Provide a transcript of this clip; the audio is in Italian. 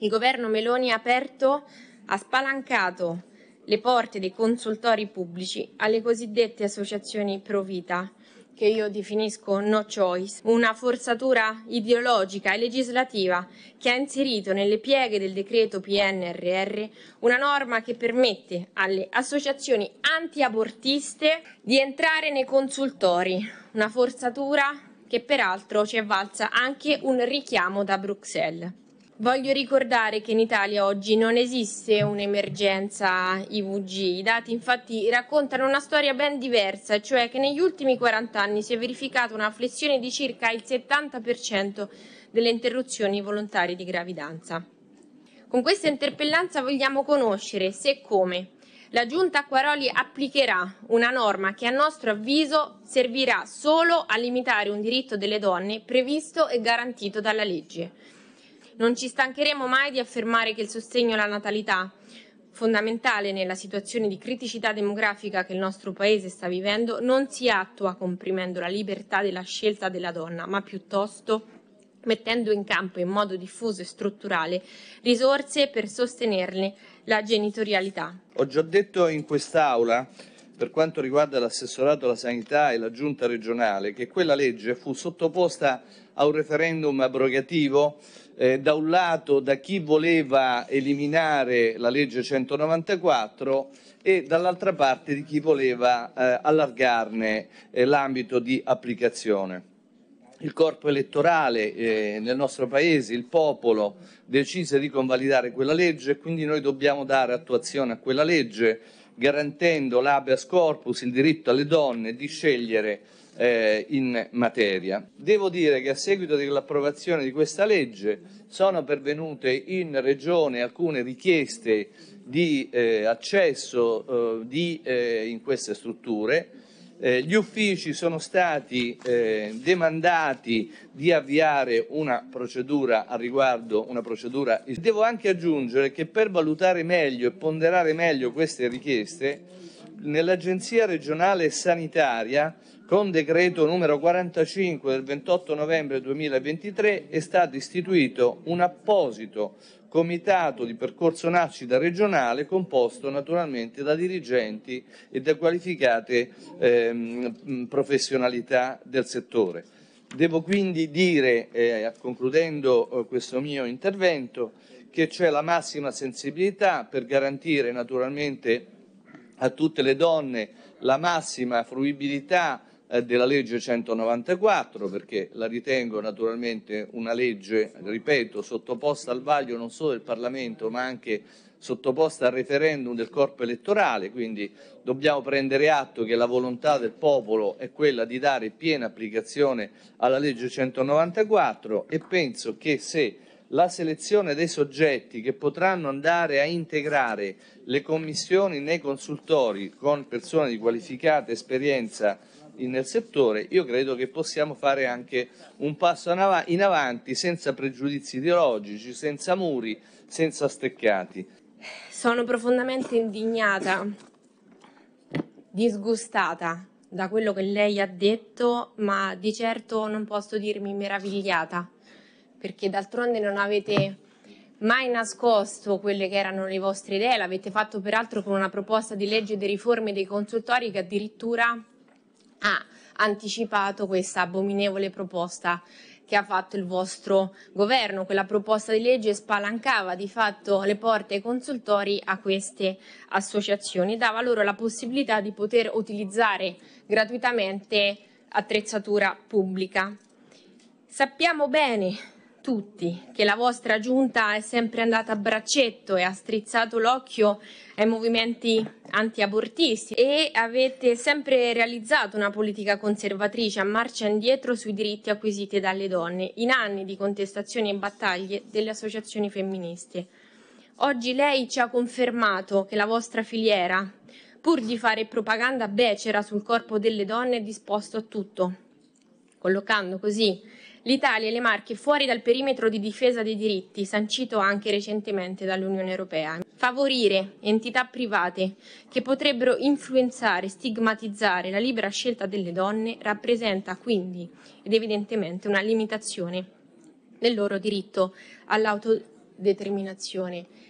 Il governo Meloni ha aperto, ha spalancato le porte dei consultori pubblici alle cosiddette associazioni pro vita, che io definisco no choice, una forzatura ideologica e legislativa che ha inserito nelle pieghe del decreto PNRR una norma che permette alle associazioni antiabortiste di entrare nei consultori, una forzatura che peraltro ci è valsa anche un richiamo da Bruxelles. Voglio ricordare che in Italia oggi non esiste un'emergenza IVG. I dati infatti raccontano una storia ben diversa, cioè che negli ultimi 40 anni si è verificata una flessione di circa il 70% delle interruzioni volontarie di gravidanza. Con questa interpellanza vogliamo conoscere se e come la Giunta Acquaroli applicherà una norma che a nostro avviso servirà solo a limitare un diritto delle donne previsto e garantito dalla legge. Non ci stancheremo mai di affermare che il sostegno alla natalità, fondamentale nella situazione di criticità demografica che il nostro Paese sta vivendo, non si attua comprimendo la libertà della scelta della donna, ma piuttosto mettendo in campo in modo diffuso e strutturale risorse per sostenerne la genitorialità. Ho già detto in quest'Aula per quanto riguarda l'assessorato alla sanità e la giunta regionale, che quella legge fu sottoposta a un referendum abrogativo eh, da un lato da chi voleva eliminare la legge 194 e dall'altra parte di chi voleva eh, allargarne eh, l'ambito di applicazione. Il corpo elettorale eh, nel nostro Paese, il popolo, decise di convalidare quella legge e quindi noi dobbiamo dare attuazione a quella legge garantendo l'habeas corpus, il diritto alle donne di scegliere eh, in materia. Devo dire che a seguito dell'approvazione di questa legge sono pervenute in Regione alcune richieste di eh, accesso eh, di, eh, in queste strutture eh, gli uffici sono stati eh, demandati di avviare una procedura a riguardo, una procedura. Devo anche aggiungere che per valutare meglio e ponderare meglio queste richieste nell'Agenzia regionale sanitaria, con decreto numero 45 del 28 novembre 2023, è stato istituito un apposito comitato di percorso nascita regionale composto naturalmente da dirigenti e da qualificate ehm, professionalità del settore. Devo quindi dire, eh, concludendo eh, questo mio intervento, che c'è la massima sensibilità per garantire naturalmente a tutte le donne la massima fruibilità eh, della legge 194 perché la ritengo naturalmente una legge, ripeto, sottoposta al vaglio non solo del Parlamento ma anche sottoposta al referendum del corpo elettorale, quindi dobbiamo prendere atto che la volontà del popolo è quella di dare piena applicazione alla legge 194 e penso che se la selezione dei soggetti che potranno andare a integrare le commissioni nei consultori con persone di qualificata esperienza nel settore, io credo che possiamo fare anche un passo in avanti senza pregiudizi ideologici, senza muri, senza steccati. Sono profondamente indignata, disgustata da quello che lei ha detto, ma di certo non posso dirmi meravigliata perché d'altronde non avete mai nascosto quelle che erano le vostre idee, l'avete fatto peraltro con una proposta di legge di riforme dei consultori che addirittura ha anticipato questa abominevole proposta che ha fatto il vostro governo. Quella proposta di legge spalancava di fatto le porte ai consultori a queste associazioni dava loro la possibilità di poter utilizzare gratuitamente attrezzatura pubblica. Sappiamo bene tutti che la vostra giunta è sempre andata a braccetto e ha strizzato l'occhio ai movimenti antiabortisti e avete sempre realizzato una politica conservatrice a marcia indietro sui diritti acquisiti dalle donne in anni di contestazioni e battaglie delle associazioni femministe. Oggi lei ci ha confermato che la vostra filiera, pur di fare propaganda becera sul corpo delle donne, è disposto a tutto, collocando così l'Italia e le Marche fuori dal perimetro di difesa dei diritti, sancito anche recentemente dall'Unione Europea. Favorire entità private che potrebbero influenzare, stigmatizzare la libera scelta delle donne rappresenta quindi ed evidentemente una limitazione del loro diritto all'autodeterminazione.